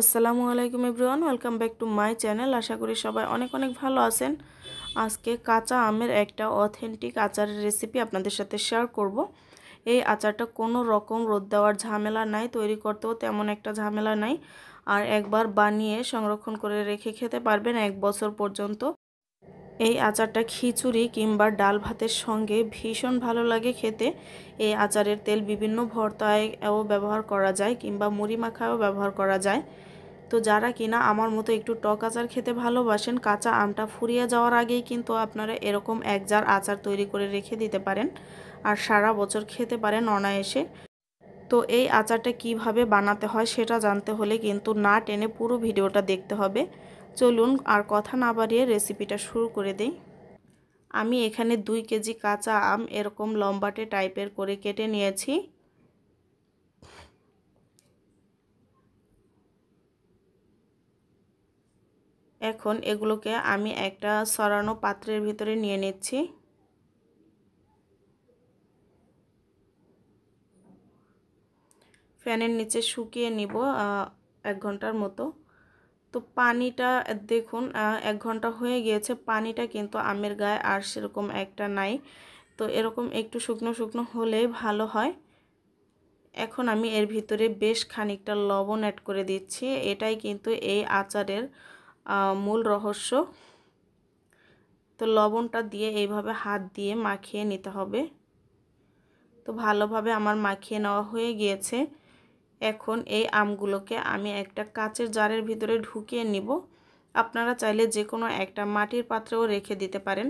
আসসালামু আলাইকুম everyone welcome back to my channel আশা করি সবাই অনেক অনেক ভালো আছেন আজকে কাঁচা আমের একটা অথেন্টিক আচারের রেসিপি আপনাদের সাথে শেয়ার করব। এই আচারটা কোনো রকম রোদ দেওয়ার ঝামেলা নাই তৈরি করতেও তেমন একটা ঝামেলা নাই আর একবার বানিয়ে সংরক্ষণ করে রেখে খেতে পারবেন এক বছর পর্যন্ত এই আচারটা খিচুড়ি কিংবা ডাল ভাতের সঙ্গে ভীষণ ভালো লাগে খেতে এই আচারের তেল বিভিন্ন ভর্তায়ও ব্যবহার করা যায় কিংবা মুড়ি মাখায়ও ব্যবহার করা যায় তো যারা কিনা আমার মতো একটু টক আচার খেতে ভালোবাসেন কাঁচা আমটা ফুরিয়ে যাওয়ার আগেই কিন্তু আপনারা এরকম এক জার আচার তৈরি করে রেখে দিতে পারেন আর সারা বছর খেতে পারেন অনায়াসে তো এই আচারটা কিভাবে বানাতে হয় সেটা জানতে হলে কিন্তু না টেনে পুরো ভিডিওটা দেখতে হবে চলুন আর কথা না বাড়িয়ে রেসিপিটা শুরু করে দিই আমি এখানে দুই কেজি কাঁচা আম এরকম লম্বাটে টাইপের করে কেটে নিয়েছি এখন এগুলোকে আমি একটা সরানো পাত্রের ভিতরে নিয়ে নিচ্ছি ফ্যানের নিচে শুকিয়ে নিব এক ঘন্টার মতো তো পানিটা দেখুন এক ঘন্টা হয়ে গিয়েছে পানিটা কিন্তু আমের গায়ে আর সেরকম একটা নাই তো এরকম একটু শুকনো শুকনো হলে ভালো হয় এখন আমি এর ভিতরে বেশ খানিকটা লবণ অ্যাড করে দিচ্ছি এটাই কিন্তু এই আচারের মূল রহস্য তো লবণটা দিয়ে এইভাবে হাত দিয়ে মাখিয়ে নিতে হবে তো ভালোভাবে আমার মাখিয়ে নেওয়া হয়ে গিয়েছে এখন এই আমগুলোকে আমি একটা কাচের জারের ভিতরে ঢুকিয়ে নিব আপনারা চাইলে যে কোনো একটা মাটির পাত্রেও রেখে দিতে পারেন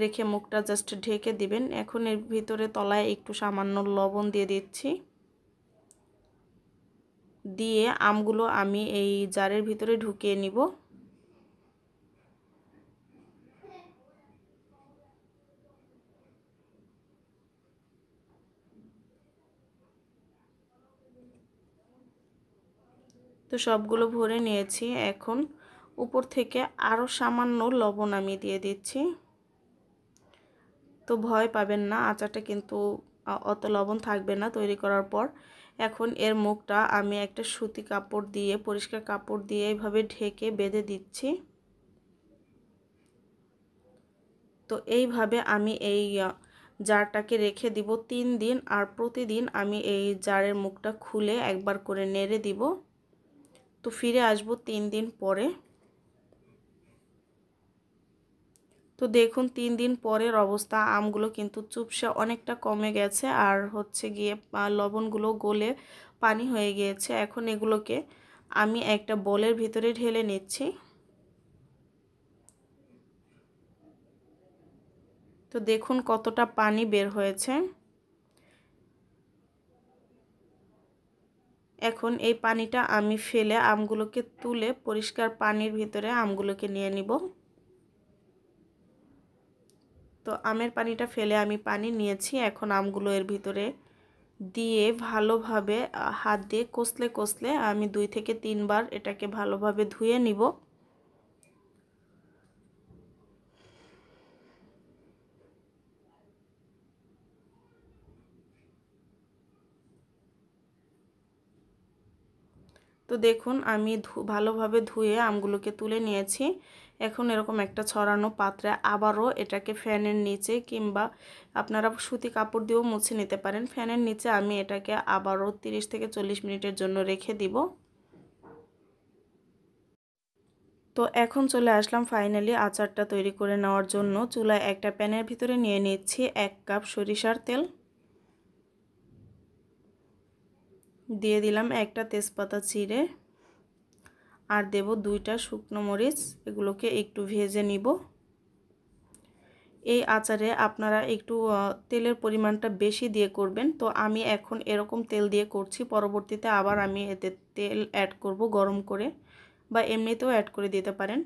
রেখে মুখটা জাস্ট ঢেকে দিবেন এখন এর ভিতরে তলায় একটু সামান্য লবণ দিয়ে দিচ্ছি দিয়ে আমগুলো আমি এই জারের ভিতরে ঢুকিয়ে নিব তো সবগুলো ভরে নিয়েছি এখন উপর থেকে আরও সামান্য লবণ আমি দিয়ে দিচ্ছি তো ভয় পাবেন না আচারটা কিন্তু অত লবণ থাকবে না তৈরি করার পর এখন এর মুখটা আমি একটা সুতি কাপড় দিয়ে পরিষ্কার কাপড় দিয়ে এইভাবে ঢেকে বেঁধে দিচ্ছি তো এইভাবে আমি এই জারটাকে রেখে দিব তিন দিন আর প্রতিদিন আমি এই জারের মুখটা খুলে একবার করে নেড়ে দিব তো ফিরে আসব তিন দিন পরে তো দেখুন তিন দিন পরের অবস্থা আমগুলো কিন্তু চুপসে অনেকটা কমে গেছে আর হচ্ছে গিয়ে লবণগুলো গলে পানি হয়ে গিয়েছে এখন এগুলোকে আমি একটা বলের ভিতরে ঢেলে নিচ্ছি তো দেখুন কতটা পানি বের হয়েছে এখন এই পানিটা আমি ফেলে আমগুলোকে তুলে পরিষ্কার পানির ভিতরে আমগুলোকে নিয়ে নিব তো আমের পানিটা ফেলে আমি পানি নিয়েছি এখন আমগুলো এর ভিতরে দিয়ে ভালোভাবে হাত দিয়ে কষলে কষলে আমি দুই থেকে তিনবার এটাকে ভালোভাবে ধুয়ে নিব তো দেখুন আমি ভালোভাবে ধুয়ে আমগুলোকে তুলে নিয়েছি এখন এরকম একটা ছড়ানো পাত্রে আবারও এটাকে ফ্যানের নিচে কিংবা আপনারা সুতি কাপড় দিয়েও মুছে নিতে পারেন ফ্যানের নিচে আমি এটাকে আবারও তিরিশ থেকে চল্লিশ মিনিটের জন্য রেখে দিব তো এখন চলে আসলাম ফাইনালি আচারটা তৈরি করে নেওয়ার জন্য চুলায় একটা প্যানের ভিতরে নিয়ে নিচ্ছি এক কাপ সরিষার তেল দিয়ে দিলাম একটা তেজপাতা চিড়ে আর দেব দুইটা শুকনো মরিচ এগুলোকে একটু ভেজে নিব এই আচারে আপনারা একটু তেলের পরিমাণটা বেশি দিয়ে করবেন তো আমি এখন এরকম তেল দিয়ে করছি পরবর্তীতে আবার আমি এতে তেল অ্যাড করব গরম করে বা এমনিতেও অ্যাড করে দিতে পারেন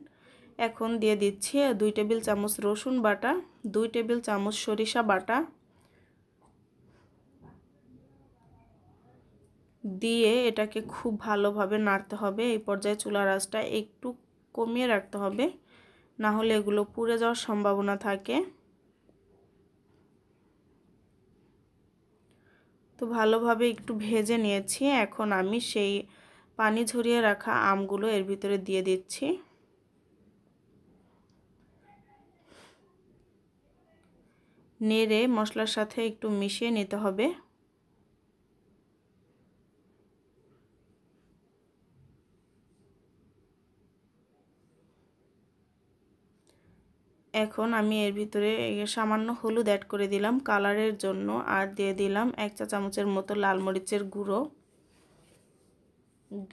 এখন দিয়ে দিচ্ছি দুই টেবিল চামচ রসুন বাটা দুই টেবিল চামচ সরিষা বাটা দিয়ে এটাকে খুব ভালোভাবে নাড়তে হবে এই পর্যায়ে চুলার আঁচটা একটু কমিয়ে রাখতে হবে না হলে এগুলো পুড়ে যাওয়ার সম্ভাবনা থাকে তো ভালোভাবে একটু ভেজে নিয়েছি এখন আমি সেই পানি ঝরিয়ে রাখা আমগুলো এর ভিতরে দিয়ে দিচ্ছি নেড়ে মশলার সাথে একটু মিশিয়ে নিতে হবে এখন আমি এর ভিতরে সামান্য হলুদ অ্যাড করে দিলাম কালারের জন্য আর দিয়ে দিলাম এক চা চামচের মতো লাল মরিচের গুঁড়ো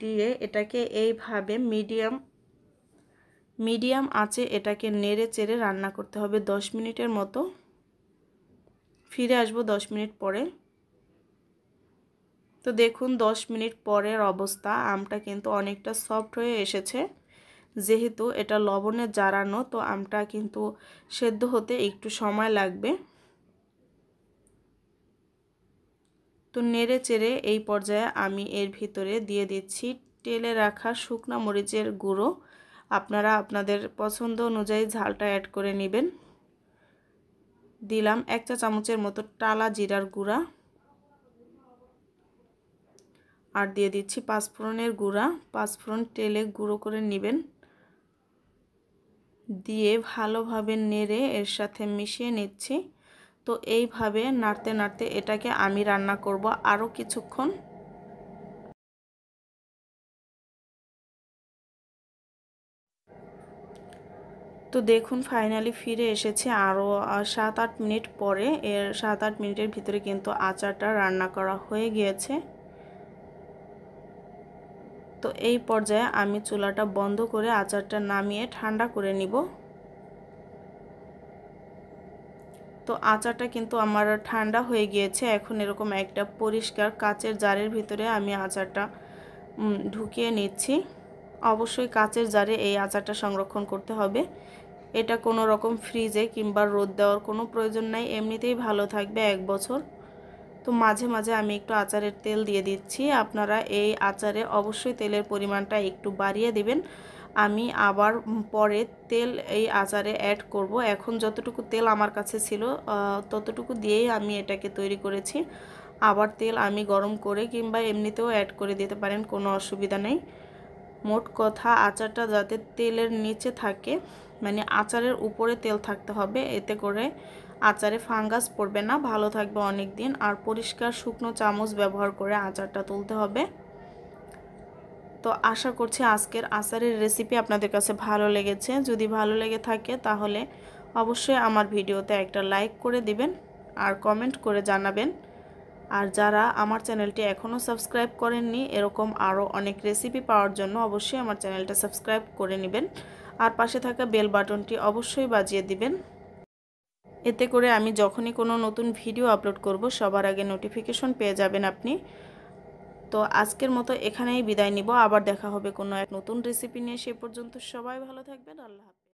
দিয়ে এটাকে এইভাবে মিডিয়াম মিডিয়াম আঁচে এটাকে নেড়ে চেড়ে রান্না করতে হবে দশ মিনিটের মতো ফিরে আসবো দশ মিনিট পরে তো দেখুন দশ মিনিট পরের অবস্থা আমটা কিন্তু অনেকটা সফট হয়ে এসেছে যেহেতু এটা লবণে জারানো তো আমটা কিন্তু সেদ্ধ হতে একটু সময় লাগবে তো নেড়ে চেড়ে এই পর্যায়ে আমি এর ভিতরে দিয়ে দিচ্ছি তেলে রাখা শুকনো মরিচের গুঁড়ো আপনারা আপনাদের পছন্দ অনুযায়ী ঝালটা অ্যাড করে নেবেন দিলাম এক চা চামচের মতো টালা জিরার গুঁড়া আর দিয়ে দিচ্ছি পাঁচফোড়নের গুঁড়া পাঁচফোড়ন তেলে গুঁড়ো করে নেবেন দিয়ে ভালোভাবে নেড়ে এর সাথে মিশিয়ে নিচ্ছি তো এইভাবে নাড়তে নাড়তে এটাকে আমি রান্না করব আরও কিছুক্ষণ তো দেখুন ফাইনালি ফিরে এসেছে আরও সাত আট মিনিট পরে এর সাত আট মিনিটের ভিতরে কিন্তু আচারটা রান্না করা হয়ে গিয়েছে তো এই পর্যায়ে আমি চুলাটা বন্ধ করে আচারটা নামিয়ে ঠান্ডা করে নিব তো আচারটা কিন্তু আমার ঠান্ডা হয়ে গিয়েছে এখন এরকম একটা পরিষ্কার কাচের জারের ভিতরে আমি আচারটা ঢুকিয়ে নিচ্ছি অবশ্যই কাচের জারে এই আচারটা সংরক্ষণ করতে হবে এটা কোনো রকম ফ্রিজে কিংবা রোদ দেওয়ার কোনো প্রয়োজন নাই এমনিতেই ভালো থাকবে এক বছর তো মাঝে মাঝে আমি একটু আচারের তেল দিয়ে দিচ্ছি আপনারা এই আচারে অবশ্যই তেলের পরিমাণটা একটু বাড়িয়ে দিবেন আমি আবার পরে তেল এই আচারে অ্যাড করব এখন যতটুকু তেল আমার কাছে ছিল ততটুকু দিয়েই আমি এটাকে তৈরি করেছি আবার তেল আমি গরম করে কিংবা এমনিতেও অ্যাড করে দিতে পারেন কোনো অসুবিধা নেই মোট কথা আচারটা যাতে তেলের নিচে থাকে মানে আচারের উপরে তেল থাকতে হবে এতে করে আচারে ফাঙ্গাস পড়বে না ভালো থাকবে অনেক দিন আর পরিষ্কার শুকনো চামচ ব্যবহার করে আচারটা তুলতে হবে তো আশা করছি আজকের আচারের রেসিপি আপনাদের কাছে ভালো লেগেছে যদি ভালো লেগে থাকে তাহলে অবশ্যই আমার ভিডিওতে একটা লাইক করে দিবেন আর কমেন্ট করে জানাবেন আর যারা আমার চ্যানেলটি এখনও সাবস্ক্রাইব করেননি এরকম আরও অনেক রেসিপি পাওয়ার জন্য অবশ্যই আমার চ্যানেলটা সাবস্ক্রাইব করে নেবেন আর পাশে থাকা বেল বাটনটি অবশ্যই বাজিয়ে দিবেন এতে করে আমি যখনই কোনো নতুন ভিডিও আপলোড করব সবার আগে নোটিফিকেশন পেয়ে যাবেন আপনি তো আজকের মতো এখানেই বিদায় নিব আবার দেখা হবে কোনো এক নতুন রেসিপি নিয়ে সে পর্যন্ত সবাই ভালো থাকবেন আল্লাহ